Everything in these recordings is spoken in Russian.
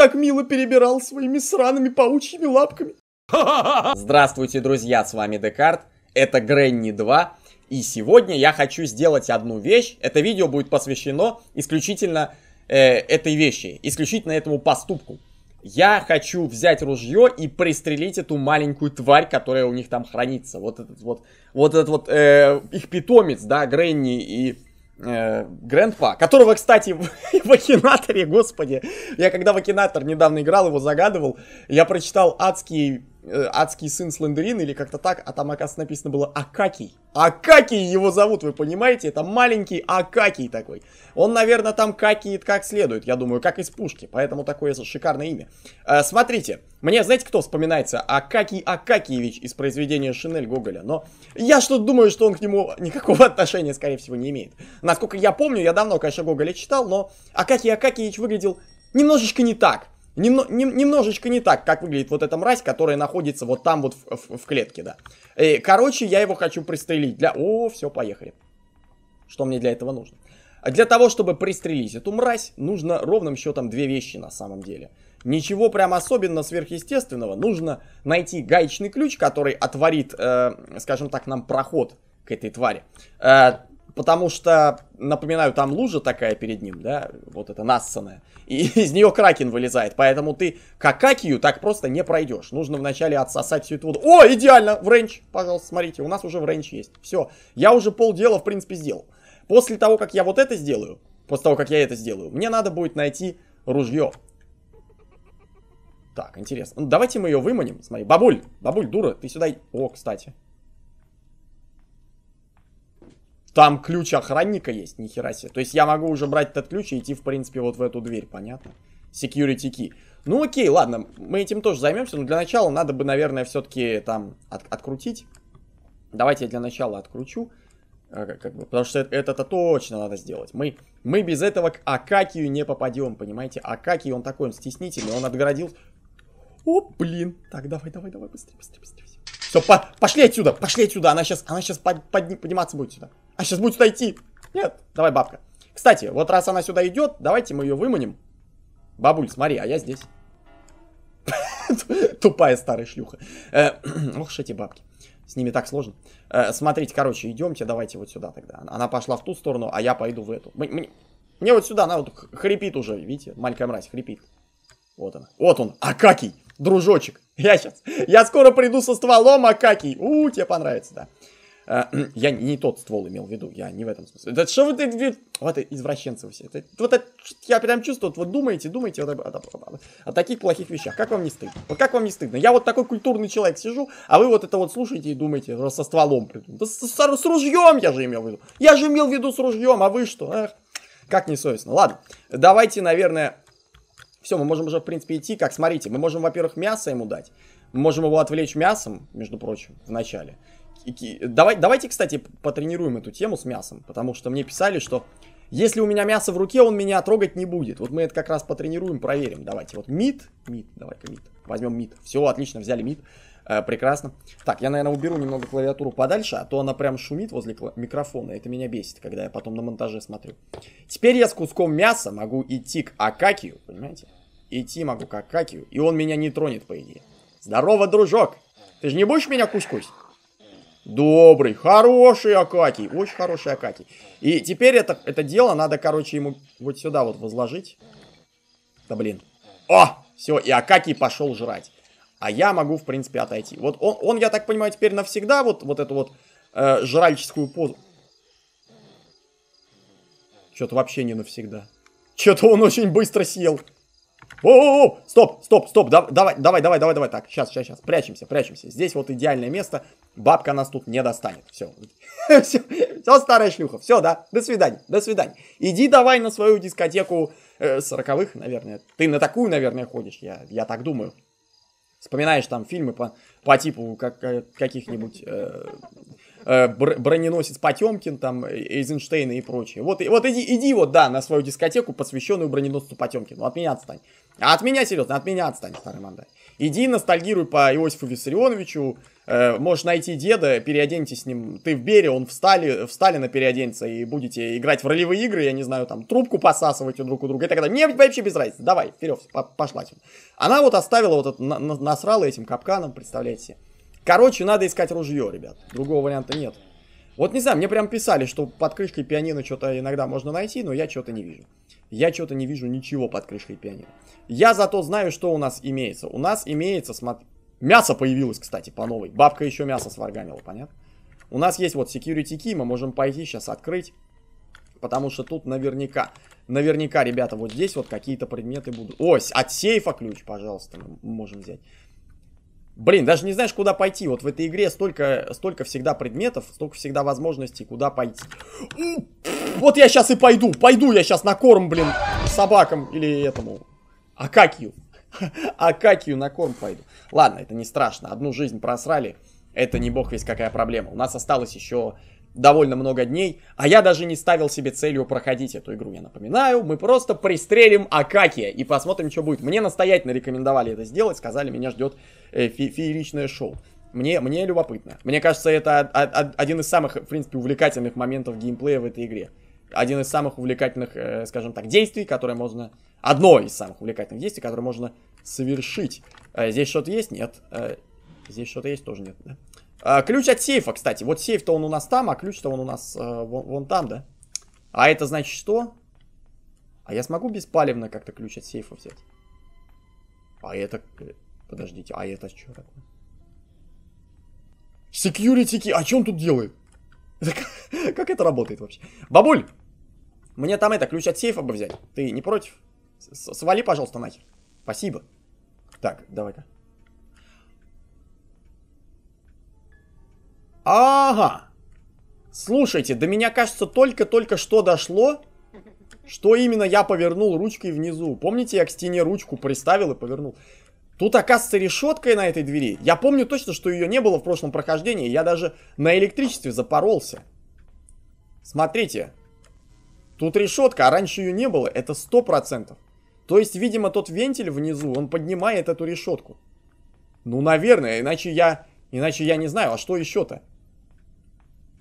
так мило перебирал своими сраными паучьими лапками. Здравствуйте, друзья, с вами Декарт, это Гренни 2, и сегодня я хочу сделать одну вещь. Это видео будет посвящено исключительно э, этой вещи, исключительно этому поступку. Я хочу взять ружье и пристрелить эту маленькую тварь, которая у них там хранится. Вот этот вот, вот этот вот э, их питомец, да, Гренни и Грэндпа, которого, кстати, в Акинаторе, господи, я когда в Акинатор недавно играл, его загадывал, я прочитал адский Э, адский сын Слендерин или как-то так, а там, оказывается, написано было Акакий. Акакий его зовут, вы понимаете? Это маленький Акакий такой. Он, наверное, там какиет как следует, я думаю, как из пушки, поэтому такое шикарное имя. Э, смотрите, мне, знаете, кто вспоминается? Акакий Акакиевич из произведения Шинель Гоголя, но я что-то думаю, что он к нему никакого отношения, скорее всего, не имеет. Насколько я помню, я давно, конечно, Гоголя читал, но Акакий Акакиевич выглядел немножечко не так. Немно, не, немножечко не так, как выглядит вот эта мразь, которая находится вот там вот в, в, в клетке, да. И, э, короче, я его хочу пристрелить. Для... О, все, поехали. Что мне для этого нужно? Для того, чтобы пристрелить эту мразь, нужно ровным счетом две вещи на самом деле. Ничего прям особенно сверхъестественного. Нужно найти гаечный ключ, который отворит, э, скажем так, нам проход к этой твари. Э, Потому что, напоминаю, там лужа такая перед ним, да, вот эта нассанная. И из нее кракен вылезает. Поэтому ты какакию так просто не пройдешь. Нужно вначале отсосать всю эту воду. О, идеально! В рейндж, пожалуйста, смотрите, у нас уже в рейндж есть. Все, я уже полдела, в принципе, сделал. После того, как я вот это сделаю, после того, как я это сделаю, мне надо будет найти ружье. Так, интересно. Ну, давайте мы ее выманим. Смотри, бабуль, бабуль, дура, ты сюда... О, кстати. Там ключ охранника есть, нихера себе. То есть я могу уже брать этот ключ и идти, в принципе, вот в эту дверь, понятно? Security key. Ну окей, ладно, мы этим тоже займемся, но для начала надо бы, наверное, все-таки там от открутить. Давайте я для начала откручу. Э, как, бы, потому что это-то точно надо сделать. Мы, мы без этого к Акакию не попадем, понимаете? Акакий, он такой, он стеснительный, он отгородил... О, блин! Так, давай, давай, давай, быстрее, быстрее, быстрее. Все, по пошли отсюда, пошли отсюда, она сейчас, она сейчас под под подниматься будет сюда. А сейчас будет идти. Нет, давай бабка. Кстати, вот раз она сюда идет, давайте мы ее выманим. Бабуль, смотри, а я здесь. Тупая старая шлюха. Э, ох, эти бабки. С ними так сложно. Э, смотрите, короче, идемте, давайте вот сюда тогда. Она пошла в ту сторону, а я пойду в эту. Мне, мне вот сюда, она вот хрипит уже, видите? Маленькая мразь хрипит. Вот она. Вот он, Акакий, дружочек. Я сейчас, я скоро приду со стволом, Акакий. У, тебе понравится, да. А, я не тот ствол имел в виду, я не в этом смысле. Да что вы, это, вот извращенцы вы все. Это, вот это, я прям чувствую, вот думаете, думаете вот, о, о, о, о таких плохих вещах. Как вам не стыдно? Вот как вам не стыдно? Я вот такой культурный человек сижу, а вы вот это вот слушаете и думаете, со стволом. Да с, с, с ружьем я же имел в виду. Я же имел в виду с ружьем, а вы что? Эх, как несовестно. Ладно, давайте, наверное, все, мы можем уже, в принципе, идти. Как, смотрите, мы можем, во-первых, мясо ему дать. Мы можем его отвлечь мясом, между прочим, в начале. Давай, давайте, кстати, потренируем эту тему с мясом, потому что мне писали, что если у меня мясо в руке, он меня трогать не будет. Вот мы это как раз потренируем, проверим. Давайте, вот мид, мид, давай-ка мид. Возьмем мид. Все, отлично, взяли мид. Э, прекрасно. Так, я, наверное, уберу немного клавиатуру подальше, а то она прям шумит возле микрофона. Это меня бесит, когда я потом на монтаже смотрю. Теперь я с куском мяса могу идти к Акакию, понимаете? Идти могу к Акакию, и он меня не тронет, по идее. Здорово, дружок! Ты же не будешь меня кускусь? Добрый, хороший Акакий, очень хороший Акакий. И теперь это, это дело надо, короче, ему вот сюда вот возложить. Да блин. О, все, и Акакий пошел жрать. А я могу, в принципе, отойти. Вот он, он я так понимаю, теперь навсегда вот, вот эту вот э, жральческую позу... Что-то вообще не навсегда. Что-то он очень быстро съел. О, -о, -о! стоп, стоп, стоп, да, давай, давай, давай, давай, давай, так, сейчас, сейчас, сейчас, прячемся, прячемся. Здесь вот идеальное место, бабка нас тут не достанет, все, все, старая шлюха, все, да, до свидания, до свидания. Иди давай на свою дискотеку э, сороковых, наверное, ты на такую, наверное, ходишь, я, я так думаю. Вспоминаешь там фильмы по, по типу как, э, каких-нибудь... Э, Э, броненосец Потемкин, там, э, Эйзенштейна и прочее. Вот, вот иди, иди вот, да, на свою дискотеку, посвященную броненосцу Потемкину. От меня отстань. А от меня, серьезно, от меня отстань, старый мандай. Иди, ностальгируй по Иосифу Виссарионовичу, э, можешь найти деда, переоденьтесь с ним, ты в Бере, он в, Стали, в Сталина переоденется, и будете играть в ролевые игры, я не знаю, там, трубку посасывать друг у друга Это когда далее. Мне вообще без разницы, давай, вперед, пошла. Она вот оставила вот это, насрала этим капканом, представляете себе. Короче, надо искать ружье, ребят. Другого варианта нет. Вот не знаю, мне прям писали, что под крышкой пианино что-то иногда можно найти, но я что-то не вижу. Я что-то не вижу ничего под крышкой пианино. Я зато знаю, что у нас имеется. У нас имеется, смотри... Мясо появилось, кстати, по новой. Бабка еще мясо сварганила, понятно? У нас есть вот security key, мы можем пойти сейчас открыть. Потому что тут наверняка, наверняка, ребята, вот здесь вот какие-то предметы будут. Ось, от сейфа ключ, пожалуйста, мы можем взять. Блин, даже не знаешь, куда пойти. Вот в этой игре столько, столько всегда предметов, столько всегда возможностей, куда пойти. Вот я сейчас и пойду. Пойду я сейчас на корм, блин, собакам или этому. Акакию. Акакию на корм пойду. Ладно, это не страшно. Одну жизнь просрали. Это не бог весь какая проблема. У нас осталось еще довольно много дней, а я даже не ставил себе целью проходить эту игру, я напоминаю. Мы просто пристрелим Акакия и посмотрим, что будет. Мне настоятельно рекомендовали это сделать, сказали, меня ждет э, фе фееричное шоу. Мне, мне любопытно. Мне кажется, это один из самых, в принципе, увлекательных моментов геймплея в этой игре. Один из самых увлекательных, э, скажем так, действий, которые можно... Одно из самых увлекательных действий, которые можно совершить. Э, здесь что-то есть? Нет. Э, здесь что-то есть? Тоже нет. Да? А, ключ от сейфа, кстати. Вот сейф-то он у нас там, а ключ-то он у нас э, вон, вон там, да? А это значит что? А я смогу беспалевно как-то ключ от сейфа взять? А это... Э, подождите, а это что такое? Security key. А что он тут делает? Это как, как это работает вообще? Бабуль! Мне там это, ключ от сейфа бы взять. Ты не против? С Свали, пожалуйста, нахер. Спасибо. Так, давай-ка. Ага. Слушайте, до меня, кажется, только-только что дошло, что именно я повернул ручкой внизу. Помните, я к стене ручку приставил и повернул? Тут, оказывается, решетка на этой двери. Я помню точно, что ее не было в прошлом прохождении. Я даже на электричестве запоролся. Смотрите. Тут решетка, а раньше ее не было. Это 100%. То есть, видимо, тот вентиль внизу, он поднимает эту решетку. Ну, наверное, иначе я... Иначе я не знаю, а что еще-то?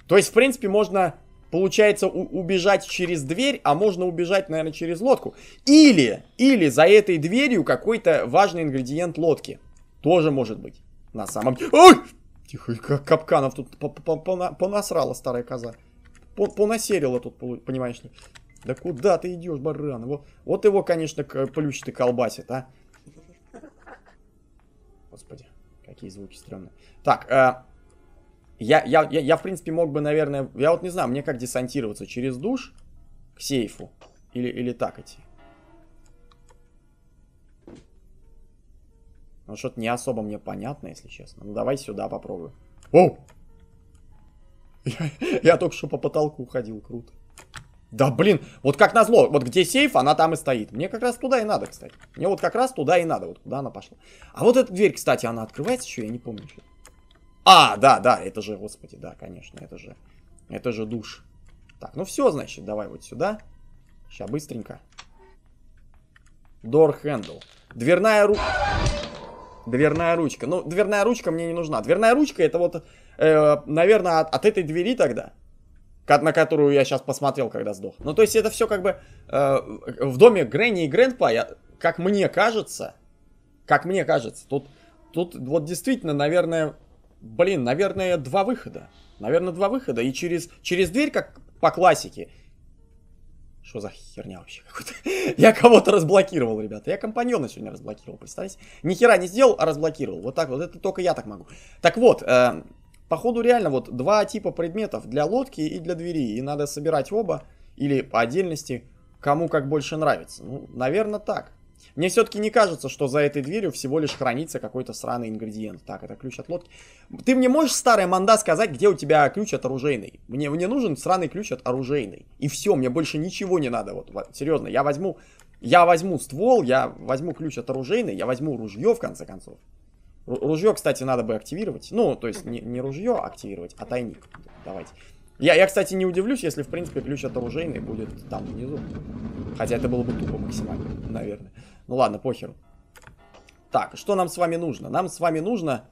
То есть, в принципе, можно, получается, убежать через дверь, а можно убежать, наверное, через лодку. Или, или за этой дверью какой-то важный ингредиент лодки. Тоже может быть. На самом деле... Ой! Тихо, как капканов тут понасрала старая коза. Понасерила тут, понимаешь ли. Да куда ты идешь, баран? Вот, вот его, конечно, плющит и колбасит, а. Господи, какие звуки стрёмные. Так, э, я, я, я, я, в принципе, мог бы, наверное... Я вот не знаю, мне как десантироваться? Через душ к сейфу? Или, или так идти? Ну, что-то не особо мне понятно, если честно. Ну, давай сюда попробую. Оу! Я, только что по потолку ходил, круто. Да блин, вот как назло, вот где сейф, она там и стоит. Мне как раз туда и надо, кстати. Мне вот как раз туда и надо, вот куда она пошла. А вот эта дверь, кстати, она открывается еще, я не помню. А, да, да, это же, господи, да, конечно, это же, это же душ. Так, ну все, значит, давай вот сюда. Сейчас, быстренько. Door handle. Дверная ру... Дверная ручка. Ну, дверная ручка мне не нужна. Дверная ручка это вот, э, наверное, от, от этой двери тогда, на которую я сейчас посмотрел, когда сдох. Ну, то есть это все как бы э, в доме Грэнни и Грэндпа, я, как мне кажется, как мне кажется, тут, тут вот действительно, наверное, блин, наверное, два выхода. Наверное, два выхода. И через, через дверь, как по классике. Что за херня вообще Я кого-то разблокировал, ребята. Я компаньона сегодня разблокировал, представляете? Ни хера не сделал, а разблокировал. Вот так вот. Это только я так могу. Так вот, э, походу реально вот два типа предметов для лодки и для двери. И надо собирать оба или по отдельности, кому как больше нравится. Ну, наверное, так. Мне все-таки не кажется, что за этой дверью всего лишь хранится какой-то сраный ингредиент. Так, это ключ от лодки. Ты мне можешь, старая манда, сказать, где у тебя ключ от оружейной? Мне, мне нужен сраный ключ от оружейной. И все, мне больше ничего не надо. Вот, вот серьезно, я возьму, я возьму ствол, я возьму ключ от оружейной, я возьму ружье, в конце концов. Ружье, кстати, надо бы активировать. Ну, то есть не, не ружье активировать, а тайник. Давайте. Я, я, кстати, не удивлюсь, если, в принципе, ключ от оружейной будет там внизу. Хотя это было бы тупо максимально, наверное. Ну ладно, похеру. Так, что нам с вами нужно? Нам с вами нужно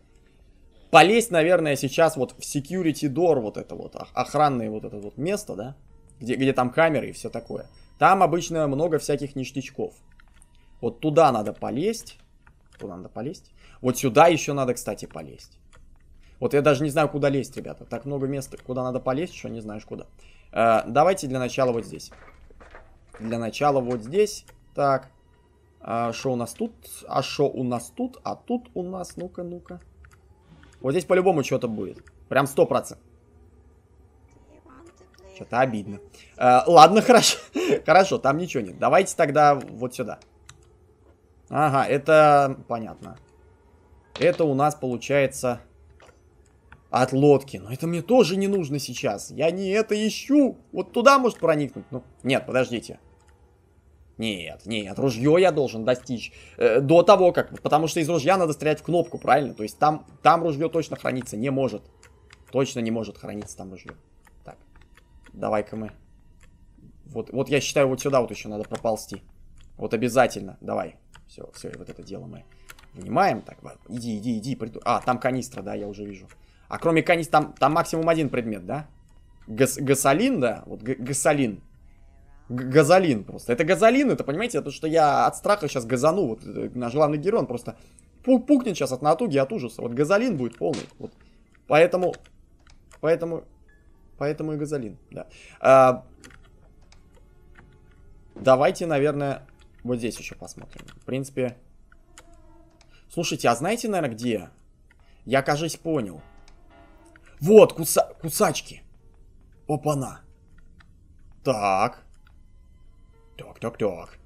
полезть, наверное, сейчас вот в security door, вот это вот, охранное вот это вот место, да? Где, где там камеры и все такое. Там обычно много всяких ништячков. Вот туда надо полезть. Туда надо полезть. Вот сюда еще надо, кстати, полезть. Вот я даже не знаю, куда лезть, ребята. Так много мест, куда надо полезть, что не знаешь куда. Э, давайте для начала вот здесь. Для начала вот здесь. Так. Что а, э, у нас тут? А что у нас тут? А тут у нас, ну-ка, ну-ка. Вот здесь по-любому что-то будет. Прям 100%. Что-то обидно. Э, ладно, хорошо. хорошо, там ничего нет. Давайте тогда вот сюда. Ага, это понятно. Это у нас получается от лодки. Но это мне тоже не нужно сейчас. Я не это ищу. Вот туда может проникнуть. Ну, нет, подождите. Нет, нет, ружье я должен достичь э, до того, как... Потому что из ружья надо стрелять в кнопку, правильно? То есть там, там ружье точно храниться не может. Точно не может храниться там ружье. Так, давай-ка мы... Вот, вот я считаю, вот сюда вот еще надо проползти. Вот обязательно, давай. Все, все, вот это дело мы вынимаем. Так, иди, иди, иди. Приду... А, там канистра, да, я уже вижу. А кроме канис там, там максимум один предмет, да? Гас, гасолин, да? Вот гасолин. Газолин просто. Это газолин, это, понимаете, это что я от страха сейчас газану. Вот э, наш главный герой, он просто пукнет сейчас от натуги, от ужаса. Вот газолин будет полный. Вот. Поэтому... Поэтому... Поэтому и газолин, да. А, давайте, наверное, вот здесь еще посмотрим. В принципе... Слушайте, а знаете, наверное, где? Я, кажется, понял. Вот, куса... кусачки. Опа-на. Так. Так, так, так.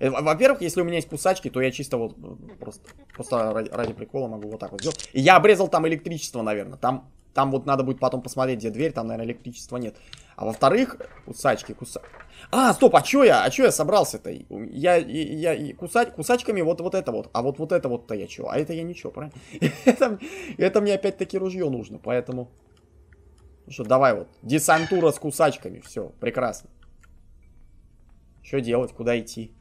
Э, во-первых, если у меня есть кусачки, то я чисто вот ну, просто, просто ради, ради прикола могу вот так вот сделать. И я обрезал там электричество, наверное. Там, там вот надо будет потом посмотреть, где дверь, там, наверное, электричества нет. А во-вторых, кусачки, куса... А, стоп, а чё я? А чё я собрался-то? Я, я, я кусать, кусачками вот, вот это вот. А вот вот это вот-то я чё? А это я ничего, правильно? это, мне опять-таки ружье нужно, поэтому... что, давай вот. Десантура с кусачками. все, прекрасно. Что делать? Куда идти?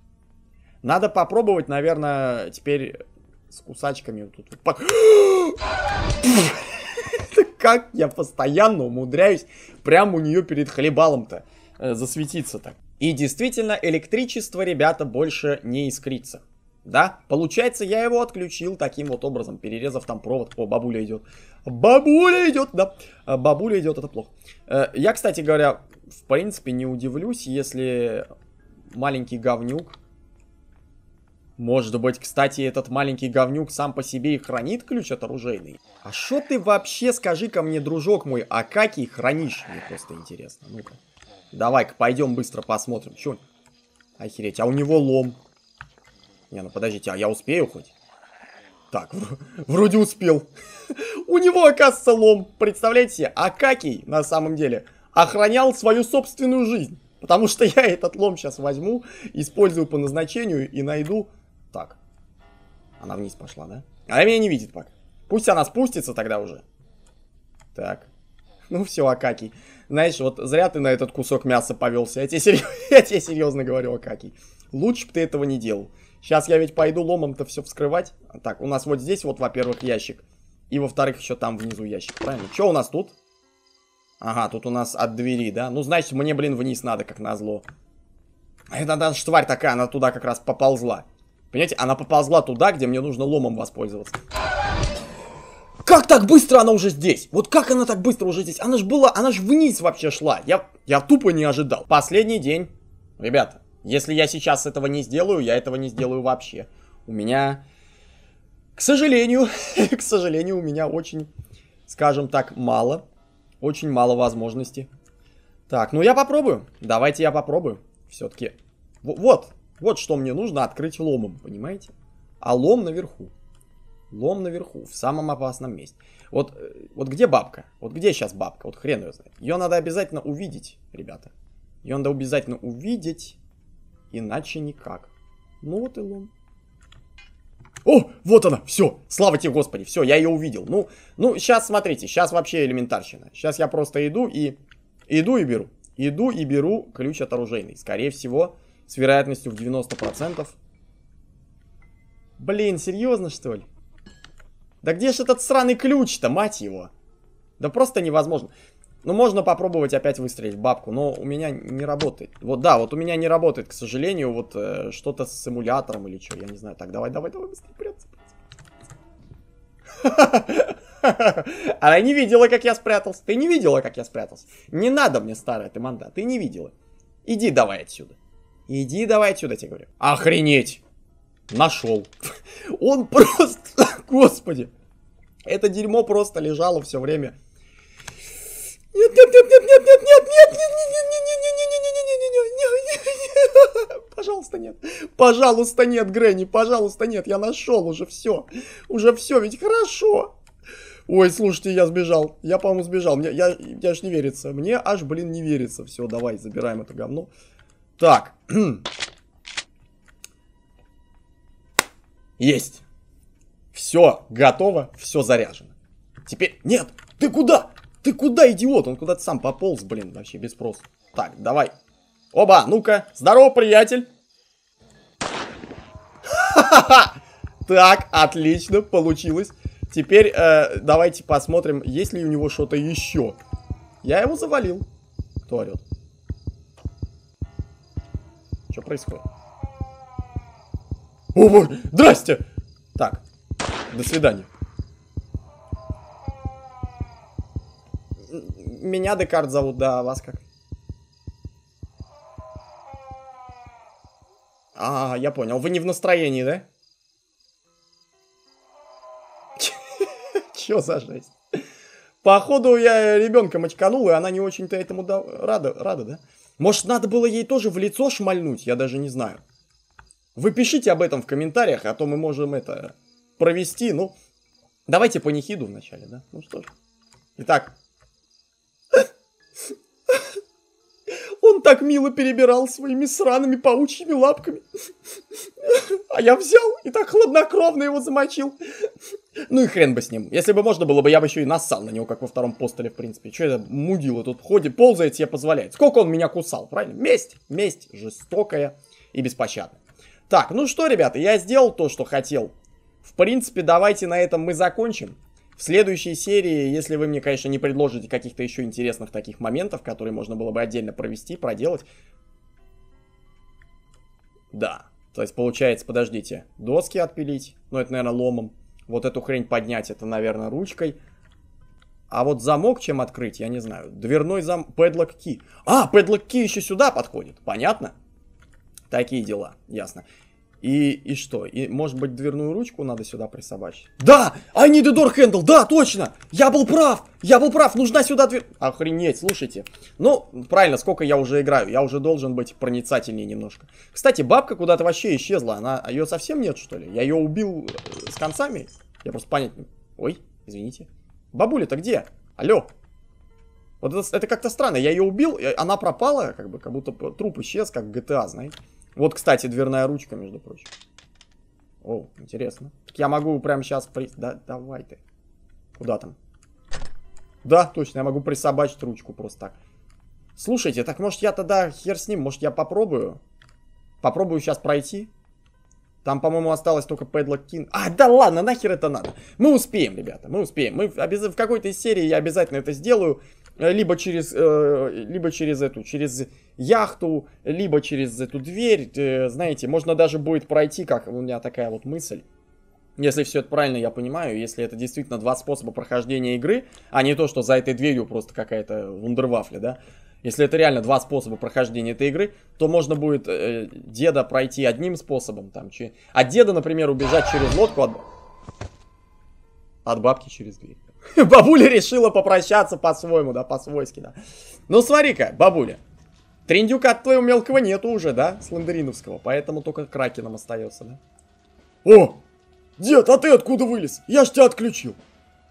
Надо попробовать, наверное, теперь с кусачками. вот Тут, вот, как я постоянно умудряюсь прямо у нее перед хлебалом-то э, засветиться так. И действительно, электричество, ребята, больше не искрится. Да, получается, я его отключил таким вот образом, перерезав там провод. О, бабуля идет. Бабуля идет, да. Э, бабуля идет, это плохо. Э, я, кстати говоря, в принципе, не удивлюсь, если маленький говнюк может быть, кстати, этот маленький говнюк сам по себе и хранит ключ от оружейной? А что ты вообще, скажи ко мне, дружок мой, а как и хранишь? Мне просто интересно, ну-ка. Давай-ка, пойдем быстро посмотрим. Чё? Охереть, а у него лом. Не, ну подождите, а я успею хоть? Так, вроде успел. У него, оказывается, лом. Представляете, Акакий, на самом деле, охранял свою собственную жизнь. Потому что я этот лом сейчас возьму, использую по назначению и найду так. Она вниз пошла, да? Она меня не видит пока. Пусть она спустится тогда уже. Так. Ну все, Акакий. Знаешь, вот зря ты на этот кусок мяса повелся. Я тебе, серьез... я тебе серьезно говорю, Акакий. Лучше бы ты этого не делал. Сейчас я ведь пойду ломом-то все вскрывать. Так, у нас вот здесь вот, во-первых, ящик. И, во-вторых, еще там внизу ящик. Правильно? Что у нас тут? Ага, тут у нас от двери, да? Ну, значит, мне, блин, вниз надо, как назло. А это даже тварь такая, она туда как раз поползла. Понимаете, она поползла туда, где мне нужно ломом воспользоваться. Как так быстро она уже здесь? Вот как она так быстро уже здесь? Она же была, она же вниз вообще шла. Я, я тупо не ожидал. Последний день. Ребята, если я сейчас этого не сделаю, я этого не сделаю вообще. У меня, к сожалению, к сожалению, у меня очень, скажем так, мало. Очень мало возможностей. Так, ну я попробую. Давайте я попробую. Все-таки. Вот, вот что мне нужно открыть ломом, понимаете? А лом наверху. Лом наверху, в самом опасном месте. Вот, э, вот где бабка? Вот где сейчас бабка? Вот хрен ее знает. Ее надо обязательно увидеть, ребята. Ее надо обязательно увидеть, иначе никак. Ну вот и лом. О, вот она, все, слава тебе, Господи, все, я ее увидел. Ну, ну, сейчас смотрите, сейчас вообще элементарщина. Сейчас я просто иду и... Иду и беру. Иду и беру ключ от оружейной. Скорее всего, с вероятностью в 90%. Блин, серьезно что ли? Да где же этот сраный ключ-то, мать его? Да просто невозможно. Ну, можно попробовать опять выстрелить в бабку, но у меня не работает. Вот, да, вот у меня не работает, к сожалению, вот э, что-то с эмулятором или что, я не знаю. Так, давай, давай, давай, быстрее, прятаться. Она не видела, как я спрятался. Ты не видела, как я спрятался. Не надо мне, старая ты манда, ты не видела. Иди давай отсюда. Иди давай отсюда, я тебе говорю. Охренеть! Нашел. Он просто... Господи. Это дерьмо просто лежало все время. Нет, нет, нет, нет, нет, нет, нет, нет, нет, нет, нет, нет, нет, нет, Пожалуйста, нет. Пожалуйста, нет, Грэнни, пожалуйста, нет. Я нашел уже все. Уже все, ведь хорошо. Ой, слушайте, я сбежал. Я, по-моему, сбежал. Мне, я, я ж не верится. Мне аж, блин, не верится. Все, давай, забираем это говно. Так. Есть. Все готово, все заряжено. Теперь... Нет! Ты куда? Ты куда, идиот? Он куда-то сам пополз, блин, вообще без спроса. Так, давай. Оба, ну-ка. Здорово, приятель. Так, отлично, получилось. Теперь э, давайте посмотрим, есть ли у него что-то еще. Я его завалил. Кто орет? Что происходит? О, боже, здрасте! Так, до свидания. Меня Декарт зовут, да, а вас как? А, я понял, вы не в настроении, да? Чё за жесть? Походу я ребенка мочканул, и она не очень-то этому рада, рада, да? Может, надо было ей тоже в лицо шмальнуть, я даже не знаю. Вы пишите об этом в комментариях, а то мы можем это провести, ну... Давайте панихиду вначале, да? Ну что ж. Итак. Он так мило перебирал своими сраными паучьими лапками. А я взял и так хладнокровно его замочил. Ну и хрен бы с ним. Если бы можно было бы, я бы еще и нассал на него, как во втором постеле, в принципе. Че это мудило тут в ходе ползает, себе позволяет. Сколько он меня кусал, правильно? Месть, месть жестокая и беспощадная. Так, ну что, ребята, я сделал то, что хотел. В принципе, давайте на этом мы закончим. В следующей серии, если вы мне, конечно, не предложите каких-то еще интересных таких моментов, которые можно было бы отдельно провести, проделать. Да. То есть, получается, подождите, доски отпилить, ну, это, наверное, ломом. Вот эту хрень поднять, это, наверное, ручкой. А вот замок чем открыть, я не знаю. Дверной зам... Padlock key. А, padlock key еще сюда подходит. Понятно? Такие дела, ясно. И, и что? И, может быть, дверную ручку надо сюда присобачить? Да! I need a door handle! Да, точно! Я был прав! Я был прав! Нужна сюда дверь... Охренеть, слушайте. Ну, правильно, сколько я уже играю. Я уже должен быть проницательнее немножко. Кстати, бабка куда-то вообще исчезла. Она... А ее совсем нет, что ли? Я ее убил э, с концами? Я просто понять... Ой, извините. Бабуля-то где? Алло, вот это, это как-то странно. Я ее убил, она пропала, как бы, как будто труп исчез, как GTA, знаете. Вот, кстати, дверная ручка, между прочим. О, интересно. Так я могу прямо сейчас... При... Да, давай ты. Куда там? Да, точно, я могу присобачить ручку просто так. Слушайте, так может я тогда хер с ним, может я попробую? Попробую сейчас пройти? Там, по-моему, осталось только Пэдлок Кин. А, да ладно, нахер это надо. Мы успеем, ребята, мы успеем. Мы обез... в какой-то серии я обязательно это сделаю. Э, либо через, э, либо через эту, через яхту, либо через эту дверь, э, знаете, можно даже будет пройти, как у меня такая вот мысль. Если все это правильно я понимаю, если это действительно два способа прохождения игры, а не то, что за этой дверью просто какая-то вундервафля, да, если это реально два способа прохождения этой игры, то можно будет э, деда пройти одним способом. Там, че... От деда, например, убежать через лодку, от, от бабки через дверь. Бабуля решила попрощаться по-своему, да, по-свойски, да. Ну, смотри-ка, бабуля. Триндюка от твоего мелкого нету уже, да, слендериновского. Поэтому только кракеном остается, да. О! Дед, а ты откуда вылез? Я ж тебя отключил.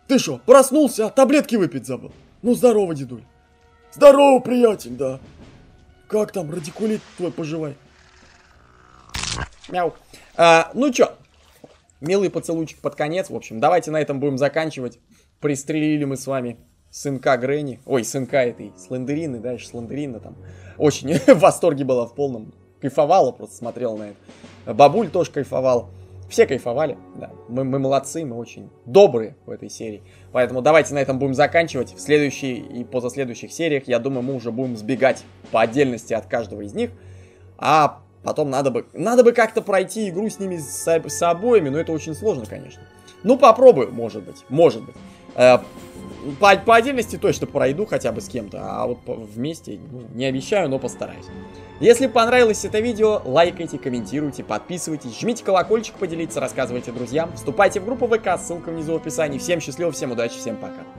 Ты что, проснулся, а таблетки выпить забыл? Ну, здорово, дедуль. Здорово, приятель, да. Как там радикулит твой поживай? Мяу. А, ну чё, милый поцелуйчик под конец. В общем, давайте на этом будем заканчивать. Пристрелили мы с вами сынка Грэнни, ой, сынка этой Слендерины, дальше Слендерина там. Очень в восторге была в полном. Кайфовала просто, смотрел на это. Бабуль тоже кайфовал. Все кайфовали, да. Мы, мы молодцы, мы очень добрые в этой серии. Поэтому давайте на этом будем заканчивать. В следующей и позаследующих сериях, я думаю, мы уже будем сбегать по отдельности от каждого из них. А потом надо бы, надо бы как-то пройти игру с ними, с, с обоими, но это очень сложно, конечно. Ну, попробую, может быть, может быть. Э, по, по отдельности точно пройду хотя бы с кем-то, а вот по, вместе ну, не обещаю, но постараюсь. Если понравилось это видео, лайкайте, комментируйте, подписывайтесь, жмите колокольчик поделиться, рассказывайте друзьям, вступайте в группу ВК, ссылка внизу в описании. Всем счастливо, всем удачи, всем пока.